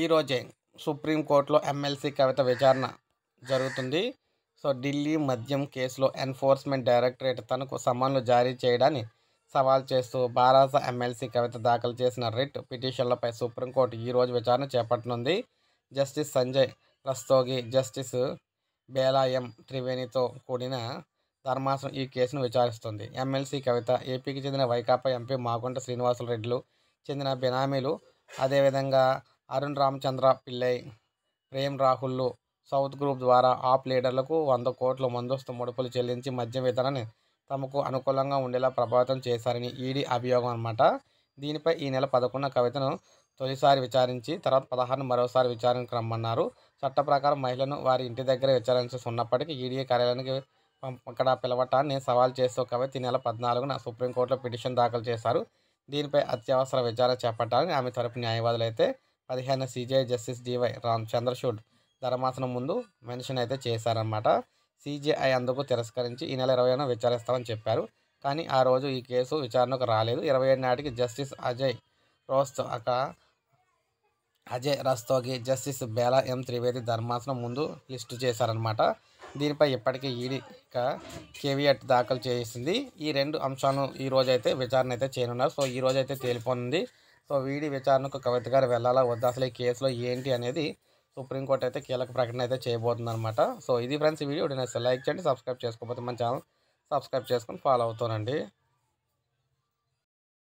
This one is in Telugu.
ఈరోజే సుప్రీంకోర్టులో ఎమ్మెల్సీ కవిత విచారణ జరుగుతుంది సో ఢిల్లీ మద్యం కేసులో ఎన్ఫోర్స్మెంట్ డైరెక్టరేట్ తనకు సమన్లు జారీ చేయడాన్ని సవాల్ చేస్తూ బారాస ఎమ్మెల్సీ కవిత దాఖలు చేసిన రిట్ పిటిషన్లపై సుప్రీంకోర్టు ఈరోజు విచారణ చేపట్టనుంది జస్టిస్ సంజయ్ రస్తోగి జస్టిస్ బేలాయం త్రివేణితో కూడిన ధర్మాసనం ఈ కేసును విచారిస్తుంది ఎమ్మెల్సీ కవిత ఏపీకి చెందిన వైకాపా ఎంపీ మాగుంట శ్రీనివాసులు రెడ్డిలు చెందిన బినామీలు అదేవిధంగా అరుణ్ రామచంద్ర పిల్లై ప్రేమ్ రాహుల్లు సౌత్ గ్రూప్ ద్వారా ఆప్ లీడర్లకు వంద కోట్ల ముందస్తు ముడుపులు చెల్లించి మద్యం వితరణ తమకు అనుకూలంగా ఉండేలా ప్రభావితం చేశారని ఈడీ అభియోగం అనమాట దీనిపై ఈ నెల పదకొండున కవితను తొలిసారి విచారించి తర్వాత పదహారును మరోసారి విచారణ రమ్మన్నారు చట్ట ప్రకారం మహిళను వారి ఇంటి దగ్గర విచారించాల్సి ఉన్నప్పటికీ ఈడీ కార్యాలయానికి అక్కడ పిలవటాన్ని సవాల్ చేస్తూ కవిత ఈ నెల పద్నాలుగున సుప్రీంకోర్టులో పిటిషన్ దాఖలు చేశారు దీనిపై అత్యవసర విచారణ చేపట్టాలని ఆమె తరపు న్యాయవాదులైతే పదిహేను CJI justice DY Ram Chandrachud ధర్మాసనం ముందు మెన్షన్ అయితే చేశారనమాట సీజేఐ అందుకు తిరస్కరించి ఈ నెల ఇరవైన విచారిస్తామని చెప్పారు కానీ ఆ రోజు ఈ కేసు విచారణకు రాలేదు ఇరవై ఏడు నాటికి జస్టిస్ అజయ్ రోస్తో అక్కడ అజయ్ రస్తోగి జస్టిస్ బేలా ఎం త్రివేది ధర్మాసనం ముందు లిస్టు చేశారనమాట దీనిపై ఇప్పటికే ఈడీ కేవియట్ దాఖలు చేసింది ఈ రెండు అంశాలను ఈ రోజైతే విచారణ అయితే చేయనున్నారు సో ఈ రోజైతే తేలిపోనుంది సో వీడి విచారణకు కవిత గారు వెళ్ళాలా వద్దా అసలు ఈ కేసులో ఏంటి అనేది సుప్రీంకోర్టు అయితే కీలక ప్రకటన అయితే చేయబోతుంది అనమాట సో ఇది ఫ్రెండ్స్ వీడియో నేను లైక్ చేయండి సబ్స్క్రైబ్ చేసుకోకపోతే మన ఛానల్ సబ్స్క్రైబ్ చేసుకొని ఫాలో అవుతానండి